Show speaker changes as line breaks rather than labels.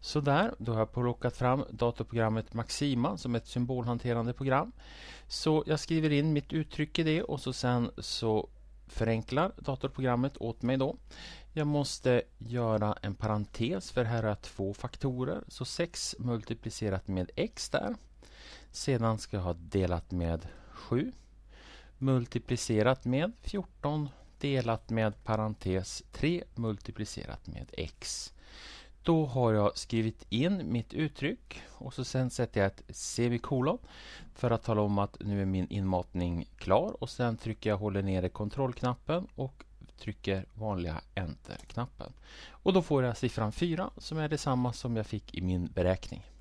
Sådär, då har jag plockat fram datorprogrammet Maxima som ett symbolhanterande program. Så jag skriver in mitt uttryck i det och så sen så förenklar datorprogrammet åt mig då. Jag måste göra en parentes för här har jag två faktorer. Så 6 multiplicerat med x där. Sedan ska jag ha delat med 7. Multiplicerat med 14 delat med parentes 3 multiplicerat med x. Då har jag skrivit in mitt uttryck och så sen sätter jag ett semikolon för att tala om att nu är min inmatning klar och sen trycker jag håller nere kontrollknappen och trycker vanliga enter-knappen. Och då får jag siffran 4 som är detsamma som jag fick i min beräkning.